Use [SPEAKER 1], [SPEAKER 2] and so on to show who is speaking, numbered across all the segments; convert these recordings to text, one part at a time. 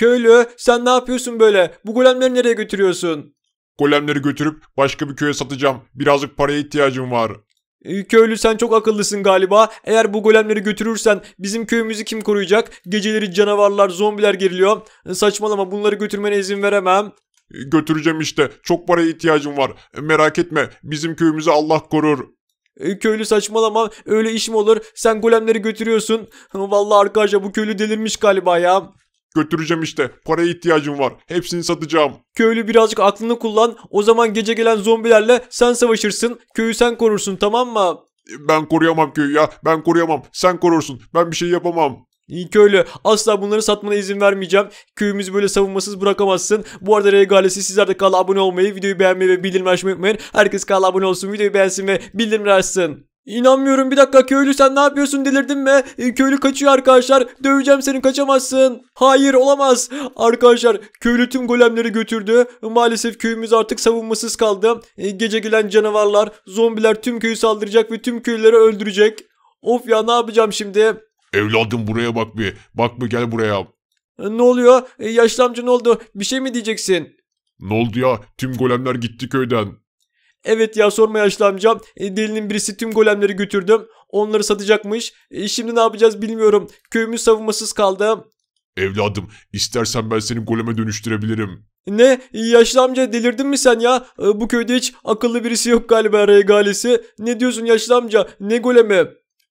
[SPEAKER 1] Köylü sen ne yapıyorsun böyle? Bu golemleri nereye götürüyorsun? Golemleri götürüp başka bir köye satacağım. Birazcık paraya ihtiyacım var. Ee, köylü sen çok akıllısın galiba. Eğer bu golemleri götürürsen bizim köyümüzü kim koruyacak? Geceleri canavarlar, zombiler giriliyor. Ee, saçmalama bunları götürmene izin veremem. Ee, götüreceğim işte. Çok paraya ihtiyacım var. Merak etme. Bizim köyümüzü Allah korur. Köylü saçmalama. Öyle iş mi olur? Sen golemleri götürüyorsun. Vallahi arkadaşlar bu köylü delirmiş galiba ya. Götüreceğim işte. Paraya ihtiyacım var. Hepsini satacağım. Köylü birazcık aklını kullan. O zaman gece gelen zombilerle sen savaşırsın. Köyü sen korursun tamam mı? Ben koruyamam köyü ya. Ben koruyamam. Sen korursun. Ben bir şey yapamam. İyi köylü asla bunları satmana izin vermeyeceğim. Köyümüzü böyle savunmasız bırakamazsın. Bu arada Regalesi sizler de kanala abone olmayı, videoyu beğenmeyi ve bildirim açmayı unutmayın. Herkes kanala abone olsun, videoyu beğensin ve bildirim açsın. İnanmıyorum bir dakika köylü sen ne yapıyorsun delirdin mi? E, köylü kaçıyor arkadaşlar. Döveceğim seni kaçamazsın. Hayır olamaz. Arkadaşlar köylü tüm golemleri götürdü. Maalesef köyümüz artık savunmasız kaldı. E, gece gelen canavarlar, zombiler tüm köyü saldıracak ve tüm köylüleri öldürecek. Of ya ne yapacağım şimdi? Evladım buraya bak bir. Bak bir gel buraya. E, ne oluyor? E, yaşlı amca ne oldu? Bir şey mi diyeceksin? Ne oldu ya? Tüm golemler gitti köyden. Evet ya sorma yaşlı amcam. E, delinin birisi tüm golemleri götürdü. Onları satacakmış. E, şimdi ne yapacağız bilmiyorum. Köyümüz savunmasız kaldı. Evladım istersen ben seni goleme dönüştürebilirim. Ne? E, yaşlı amca delirdin mi sen ya? E, bu köyde hiç akıllı birisi yok galiba regalesi. Ne diyorsun yaşlı amca? Ne golemi?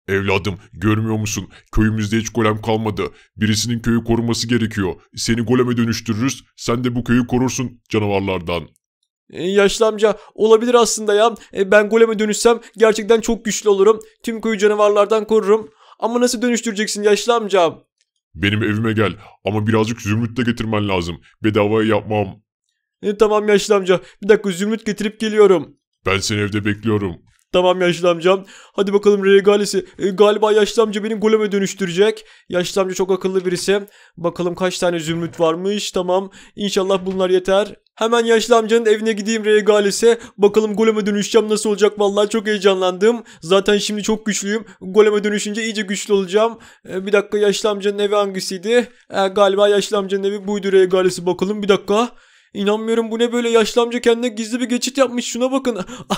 [SPEAKER 1] Evladım
[SPEAKER 2] görmüyor musun? Köyümüzde hiç golem kalmadı. Birisinin köyü koruması gerekiyor. Seni goleme dönüştürürüz. Sen de bu köyü korursun canavarlardan.
[SPEAKER 1] E, yaşlı amca olabilir aslında ya. E, ben goleme dönüşsem gerçekten çok güçlü olurum. Tüm koyu canavarlardan korurum. Ama nasıl dönüştüreceksin yaşlı amca?
[SPEAKER 2] Benim evime gel ama birazcık zümrüt de
[SPEAKER 1] getirmen lazım. Bedavaya yapmam. E, tamam yaşlı amca. Bir dakika zümrüt getirip geliyorum. Ben seni evde bekliyorum. Tamam yaşlı amcam. Hadi bakalım regalesi. E, galiba yaşlı amca beni goleme dönüştürecek. Yaşlı amca çok akıllı birisi. Bakalım kaç tane zümrüt varmış. Tamam. İnşallah bunlar yeter. Hemen yaşlı amcanın evine gideyim Regalis'e. Bakalım goleme dönüşeceğim nasıl olacak vallahi çok heyecanlandım. Zaten şimdi çok güçlüyüm. Goleme dönüşünce iyice güçlü olacağım. Ee, bir dakika yaşlı amcanın evi hangisiydi? Ee, galiba yaşlı amcanın evi buydu Regalis'i bakalım bir dakika. İnanmıyorum bu ne böyle yaşlı amca kendine gizli bir geçit yapmış şuna bakın.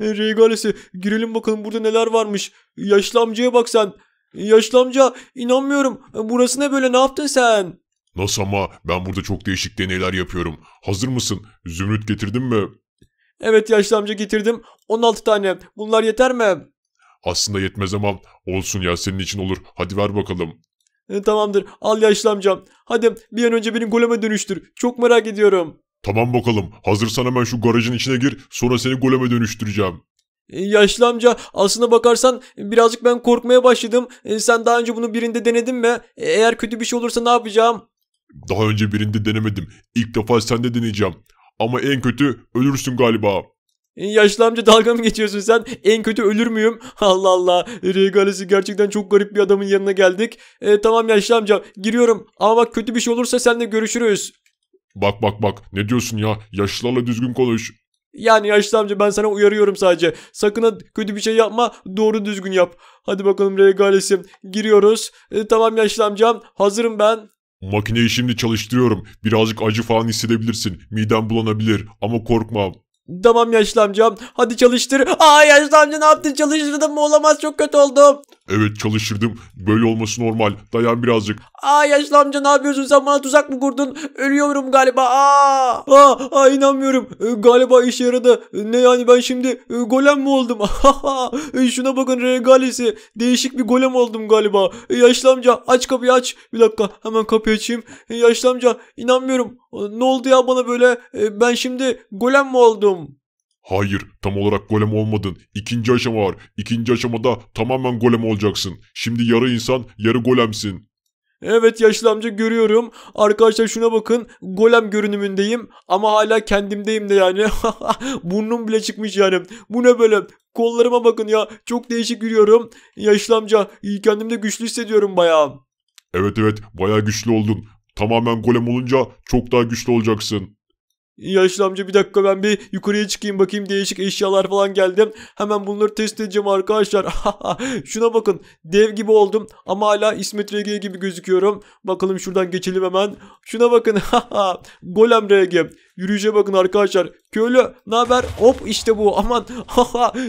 [SPEAKER 1] Regalesi girelim bakalım burada neler varmış. Yaşlı amcaya bak sen. Yaşlı amca inanmıyorum burası ne böyle ne yaptın sen?
[SPEAKER 2] Nasıl ama ben burada çok değişik deneyler yapıyorum. Hazır mısın? Zümrüt getirdin mi? Evet yaşlı amca getirdim. 16 tane. Bunlar yeter mi? Aslında yetmez ama olsun ya senin için olur. Hadi ver bakalım.
[SPEAKER 1] E, tamamdır. Al yaşlı amcam. Hadi bir an önce beni goleme dönüştür. Çok merak ediyorum. Tamam bakalım. Hazırsan hemen şu garajın içine gir. Sonra seni goleme dönüştüreceğim. E, yaşlı amca aslına bakarsan birazcık ben korkmaya başladım. Ee, sen daha önce bunu birinde denedin mi? Ee, eğer kötü bir şey olursa ne yapacağım?
[SPEAKER 2] Daha önce birinde denemedim. İlk defa sende deneyeceğim. Ama en kötü ölürsün galiba.
[SPEAKER 1] E, yaşlı amca dalga mı geçiyorsun sen? En kötü ölür müyüm? Allah Allah. Regalesi gerçekten çok garip bir adamın yanına geldik. E, tamam yaşlı amca giriyorum. Ama bak kötü bir şey olursa seninle görüşürüz.
[SPEAKER 2] Bak bak bak ne diyorsun ya? Yaşlılarla düzgün konuş.
[SPEAKER 1] Yani yaşlı amca ben sana uyarıyorum sadece. Sakın kötü bir şey yapma doğru düzgün yap. Hadi bakalım regalesi. Giriyoruz. E, tamam yaşlı amcam hazırım ben.
[SPEAKER 2] Makineyi şimdi çalıştırıyorum. Birazcık acı falan hissedebilirsin. Midem bulanabilir ama korkma.
[SPEAKER 1] Tamam yaşlı amcam. Hadi çalıştır. Aa yaşlı amca ne yaptın? Çalıştırdım mı? Olamaz çok kötü oldum.
[SPEAKER 2] Evet çalışırdım. Böyle olması normal. Dayan birazcık.
[SPEAKER 1] Aa yaşlı amca ne yapıyorsun sen bana tuzak mı kurdun? Ölüyorum galiba. Aa, aa, aa inanmıyorum. E, galiba işe yaradı. ne yani ben şimdi e, golem mi oldum? e, şuna bakın regalesi. Değişik bir golem oldum galiba. E, yaşlı amca aç kapıyı aç. Bir dakika hemen kapıyı açayım. E, yaşlı amca inanmıyorum. E, ne oldu ya bana böyle? E, ben şimdi golem mi oldum?
[SPEAKER 2] Hayır tam olarak golem olmadın. İkinci aşama var. İkinci aşamada tamamen golem olacaksın. Şimdi yarı insan yarı golemsin.
[SPEAKER 1] Evet yaşlı amca görüyorum. Arkadaşlar şuna bakın. Golem görünümündeyim ama hala kendimdeyim de yani. Burnum bile çıkmış yani. Bu ne böyle? Kollarıma bakın ya. Çok değişik yürüyorum. Yaşlı amca kendimde güçlü hissediyorum bayağı.
[SPEAKER 2] Evet evet bayağı güçlü oldun. Tamamen golem olunca çok daha güçlü olacaksın.
[SPEAKER 1] Yaşlı amca bir dakika ben bir yukarıya çıkayım bakayım değişik eşyalar falan geldi. Hemen bunları test edeceğim arkadaşlar. Şuna bakın dev gibi oldum ama hala İsmet RG gibi gözüküyorum. Bakalım şuradan geçelim hemen. Şuna bakın golem RG. Yürüyüşe bakın arkadaşlar. Köylü ne haber? Hop işte bu aman.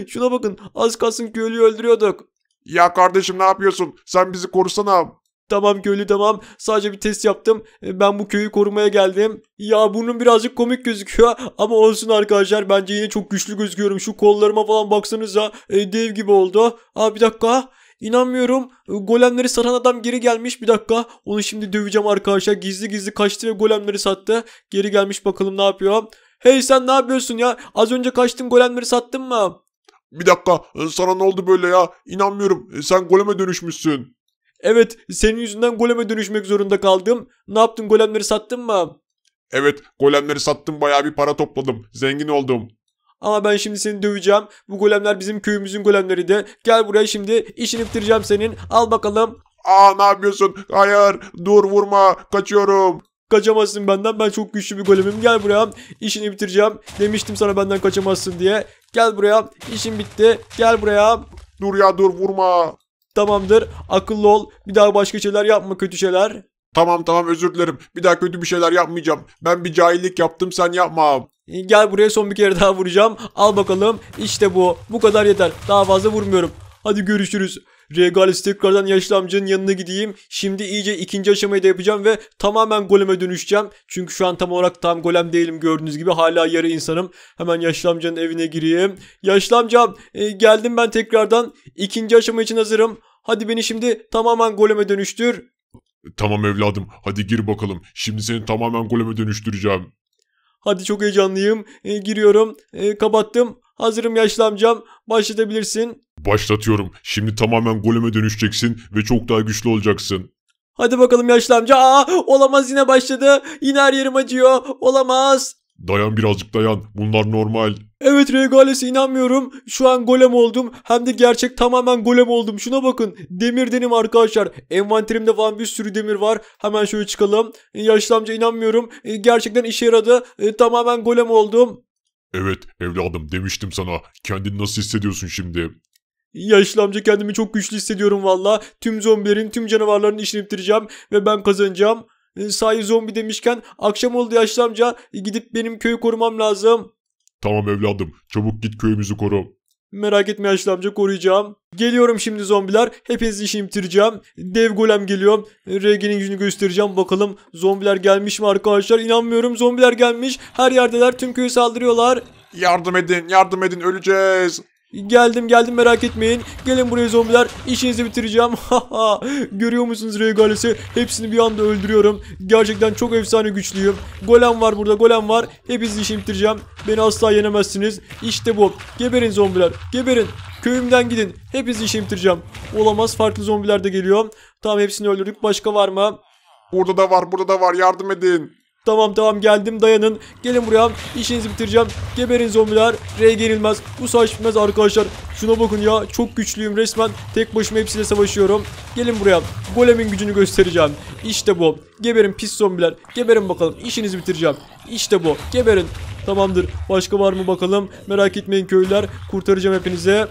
[SPEAKER 1] Şuna bakın az kalsın köylüyü öldürüyorduk. Ya kardeşim ne yapıyorsun? Sen bizi korusana. Tamam köylü tamam. Sadece bir test yaptım. E, ben bu köyü korumaya geldim. Ya bunun birazcık komik gözüküyor. Ama olsun arkadaşlar. Bence yine çok güçlü gözüküyorum. Şu kollarıma falan baksanıza. E, dev gibi oldu. Aa bir dakika. İnanmıyorum. E, golemleri satan adam geri gelmiş. Bir dakika. Onu şimdi döveceğim arkadaşlar. Gizli gizli kaçtı ve golemleri sattı. Geri gelmiş bakalım ne yapıyor. Hey sen ne yapıyorsun ya? Az önce kaçtın golemleri sattın mı? Bir dakika e, sana ne oldu böyle ya? İnanmıyorum sen goleme dönüşmüşsün. Evet senin yüzünden goleme dönüşmek zorunda kaldım. Ne yaptın golemleri sattın mı? Evet golemleri sattım bayağı bir para topladım. Zengin oldum. Ama ben şimdi seni döveceğim. Bu golemler bizim köyümüzün golemleri de. Gel buraya şimdi işini bitireceğim senin. Al bakalım. Aa ne yapıyorsun? Hayır dur vurma kaçıyorum. Kaçamazsın benden ben çok güçlü bir golemim gel buraya işini bitireceğim demiştim sana benden kaçamazsın diye gel buraya işim bitti gel buraya. Dur ya dur vurma. Tamamdır. Akıllı ol. Bir daha başka şeyler yapma kötü şeyler. Tamam tamam özür dilerim. Bir daha kötü bir şeyler yapmayacağım. Ben bir cahillik yaptım sen yapma. E, gel buraya son bir kere daha vuracağım. Al bakalım. İşte bu. Bu kadar yeter. Daha fazla vurmuyorum. Hadi görüşürüz. Regalis tekrardan yaşlı amcanın yanına gideyim. Şimdi iyice ikinci aşamayı da yapacağım ve tamamen goleme dönüşeceğim. Çünkü şu an tam olarak tam golem değilim gördüğünüz gibi. Hala yarı insanım. Hemen yaşlı amcanın evine gireyim. Yaşlı amcam e, geldim ben tekrardan. ikinci aşama için hazırım. Hadi beni şimdi tamamen goleme dönüştür.
[SPEAKER 2] Tamam evladım hadi gir bakalım. Şimdi seni tamamen goleme dönüştüreceğim.
[SPEAKER 1] Hadi çok heyecanlıyım. E, giriyorum. E, kapattım. Hazırım yaşlı amcam. Başlatabilirsin.
[SPEAKER 2] Başlatıyorum. Şimdi tamamen goleme dönüşeceksin ve çok daha güçlü olacaksın.
[SPEAKER 1] Hadi bakalım yaşlı amca. Aa, olamaz yine başladı. Yine her yerim acıyor. Olamaz.
[SPEAKER 2] Dayan birazcık dayan. Bunlar normal.
[SPEAKER 1] Evet Regales'e inanmıyorum. Şu an golem oldum. Hem de gerçek tamamen golem oldum. Şuna bakın. Demir denim arkadaşlar. Envanterimde falan bir sürü demir var. Hemen şöyle çıkalım. Yaşlı amca inanmıyorum. E, gerçekten işe yaradı. E, tamamen golem oldum.
[SPEAKER 2] Evet evladım demiştim sana. Kendini nasıl hissediyorsun şimdi?
[SPEAKER 1] Yaşlı amca kendimi çok güçlü hissediyorum valla. Tüm zombilerin tüm canavarların işini bitireceğim ve ben kazanacağım. Ee, sahi zombi demişken akşam oldu yaşlı amca gidip benim köyü korumam lazım.
[SPEAKER 2] Tamam evladım çabuk git köyümüzü koru.
[SPEAKER 1] Merak etme yaşlı amca koruyacağım. Geliyorum şimdi zombiler. Hepinizin işini bitireceğim. Dev golem geliyor. RG'nin yüzünü göstereceğim. Bakalım zombiler gelmiş mi arkadaşlar? İnanmıyorum zombiler gelmiş. Her yerdeler. Tüm köyü saldırıyorlar. Yardım edin yardım edin öleceğiz. Geldim geldim merak etmeyin. Gelin buraya zombiler. İşinizi bitireceğim. Görüyor musunuz regalesi? Hepsini bir anda öldürüyorum. Gerçekten çok efsane güçlüyüm. Golem var burada golem var. Hepinizi işini bitireceğim. Beni asla yenemezsiniz. İşte bu. Geberin zombiler. Geberin. Köyümden gidin. Hepinizi işini bitireceğim. Olamaz farklı zombiler de geliyor. Tamam hepsini öldürdük. Başka var mı? Burada da var burada da var yardım edin. Tamam tamam geldim dayanın. Gelin buraya. İşinizi bitireceğim. Geberin zombiler. R gerilmez. Bu saçmaz arkadaşlar. Şuna bakın ya. Çok güçlüyüm resmen. Tek başıma hepsiyle savaşıyorum. Gelin buraya. Golemin gücünü göstereceğim. İşte bu. Geberin pis zombiler. Geberin bakalım. İşinizi bitireceğim. İşte bu. Geberin. Tamamdır. Başka var mı bakalım. Merak etmeyin köylüler. Kurtaracağım hepinize.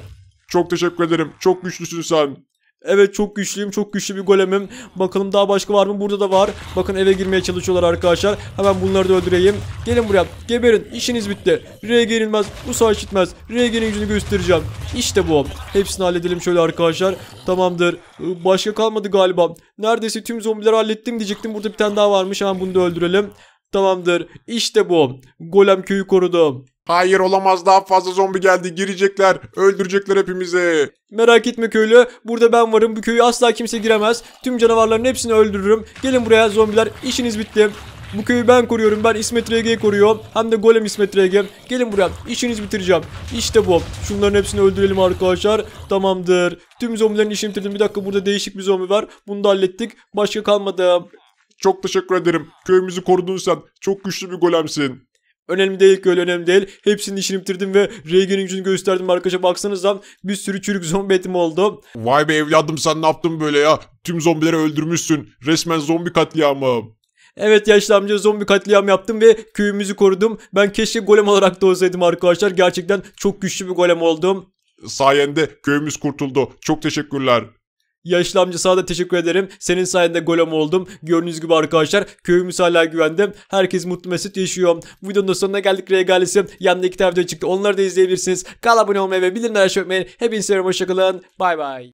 [SPEAKER 1] Çok teşekkür ederim. Çok güçlüsün sen. Evet çok güçlüyüm. Çok güçlü bir golemim. Bakalım daha başka var mı? Burada da var. Bakın eve girmeye çalışıyorlar arkadaşlar. Hemen bunları da öldüreyim. Gelin buraya. Geberin. İşiniz bitti. R gelinmez, Bu savaş gitmez. R'nin gücünü göstereceğim. İşte bu. Hepsini halledelim şöyle arkadaşlar. Tamamdır. Başka kalmadı galiba. Neredeyse tüm zombileri hallettim diyecektim. Burada bir tane daha varmış. Hemen bunu da öldürelim. Tamamdır. İşte bu. Golem köyü korudum. Hayır olamaz daha fazla zombi geldi. Girecekler. Öldürecekler hepimizi. Merak etme köylü. Burada ben varım. Bu köyü asla kimse giremez. Tüm canavarların hepsini öldürürüm. Gelin buraya zombiler. işiniz bitti. Bu köyü ben koruyorum. Ben İsmet RG'yi koruyorum. Hem de Golem İsmet RG. Gelin buraya. İşinizi bitireceğim. İşte bu. Şunların hepsini öldürelim arkadaşlar. Tamamdır. Tüm zombilerin işini bitirdim. Bir dakika burada değişik bir zombi var. Bunu da hallettik. Başka kalmadı. Çok teşekkür ederim. Köyümüzü korudun sen. Çok güçlü bir golemsin. Önemli değil köylü önemli değil. Hepsini işini bitirdim ve regenin gücünü gösterdim arkadaşa baksanıza bir sürü çürük zombi etim oldu. Vay be evladım sen ne yaptın böyle ya? Tüm zombileri öldürmüşsün. Resmen zombi katliamı. Evet yaşlı amca zombi katliam yaptım ve köyümüzü korudum. Ben keşke golem olarak da olsaydım arkadaşlar. Gerçekten çok güçlü bir golem oldum. Sayende köyümüz kurtuldu. Çok teşekkürler. Yaşlı amca sana teşekkür ederim. Senin sayende golem oldum. Gördüğünüz gibi arkadaşlar köyümüz hala güvende. Herkes mutlu mesut yaşıyor. videonun sonuna geldik regalisi. Yanındaki iki çıktı. Onları da izleyebilirsiniz. Kanala abone olmayı ve bildirimleri açmayı unutmayın. Hepinize hoşçakalın. Bay bay.